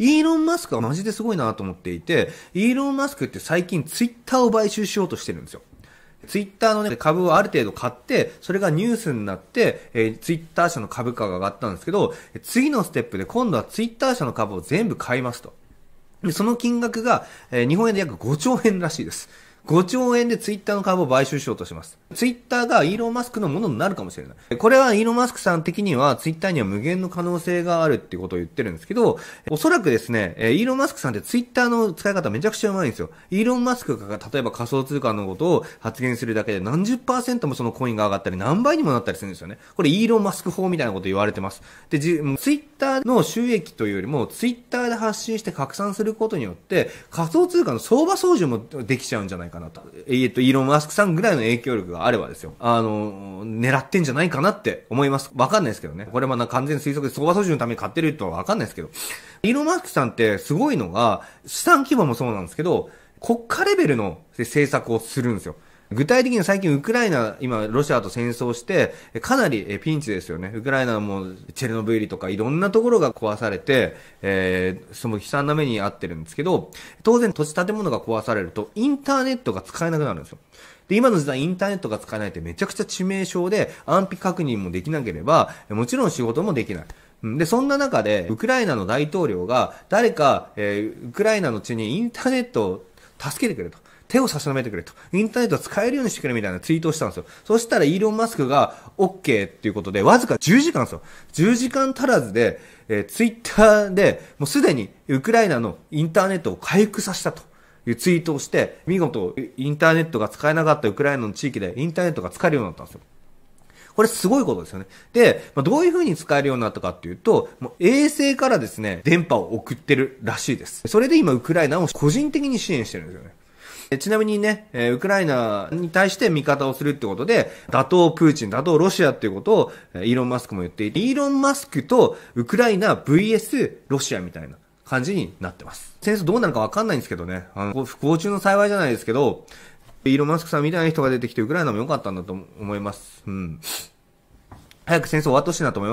イーロン・マスクはマジですごいなと思っていて、イーロン・マスクって最近ツイッターを買収しようとしてるんですよ。ツイッターの、ね、株をある程度買って、それがニュースになって、えー、ツイッター社の株価が上がったんですけど、次のステップで今度はツイッター社の株を全部買いますと。その金額が、えー、日本円で約5兆円らしいです。5兆円でツイッターの株を買収しようとします。ツイッターがイーロン・マスクのものになるかもしれない。これはイーロン・マスクさん的にはツイッターには無限の可能性があるってことを言ってるんですけど、おそらくですね、イーロン・マスクさんってツイッターの使い方めちゃくちゃうまいんですよ。イーロン・マスクが例えば仮想通貨のことを発言するだけで何十パーセントもそのコインが上がったり何倍にもなったりするんですよね。これイーロン・マスク法みたいなこと言われてます。で、ツイッターの収益というよりも、ツイッターで発信して拡散することによって、仮想通貨の相場操縦もできちゃうんじゃないかなと。えっ、と、イーロン・マスクさんぐらいの影響力があればですよ。あの、狙ってんじゃないかなって思います。わかんないですけどね。これまだ完全推測で相場操縦のために買ってるとはわかんないですけど。イーロン・マスクさんってすごいのが、資産規模もそうなんですけど、国家レベルの政策をするんですよ。具体的に最近ウクライナ、今ロシアと戦争して、かなりピンチですよね。ウクライナもチェルノブイリとかいろんなところが壊されて、えー、その悲惨な目に遭ってるんですけど、当然土地建物が壊されるとインターネットが使えなくなるんですよ。で、今の時代インターネットが使えないってめちゃくちゃ致命傷で安否確認もできなければ、もちろん仕事もできない。で、そんな中で、ウクライナの大統領が、誰か、えー、ウクライナの地にインターネットを助けてくれと。手を差し伸べてくれと。インターネットを使えるようにしてくれみたいなツイートをしたんですよ。そしたらイーロン・マスクが OK っていうことで、わずか10時間ですよ。10時間足らずで、えー、ツイッターでもうすでにウクライナのインターネットを回復させたと。いうツイートをして、見事、インターネットが使えなかったウクライナの地域でインターネットが使えるようになったんですよ。これすごいことですよね。で、まあ、どういうふうに使えるようになったかっていうと、もう衛星からですね、電波を送ってるらしいです。それで今ウクライナを個人的に支援してるんですよね。ちなみにね、えウクライナに対して味方をするってことで、打倒プーチン、打倒ロシアっていうことを、イーロン・マスクも言っていて、イーロン・マスクとウクライナ VS ロシアみたいな感じになってます。戦争どうなるかわかんないんですけどね、あの、不幸中の幸いじゃないですけど、イーロン・マスクさんみたいな人が出てきて、ウクライナも良かったんだと思います。うん。早く戦争終わってほしいなと思います。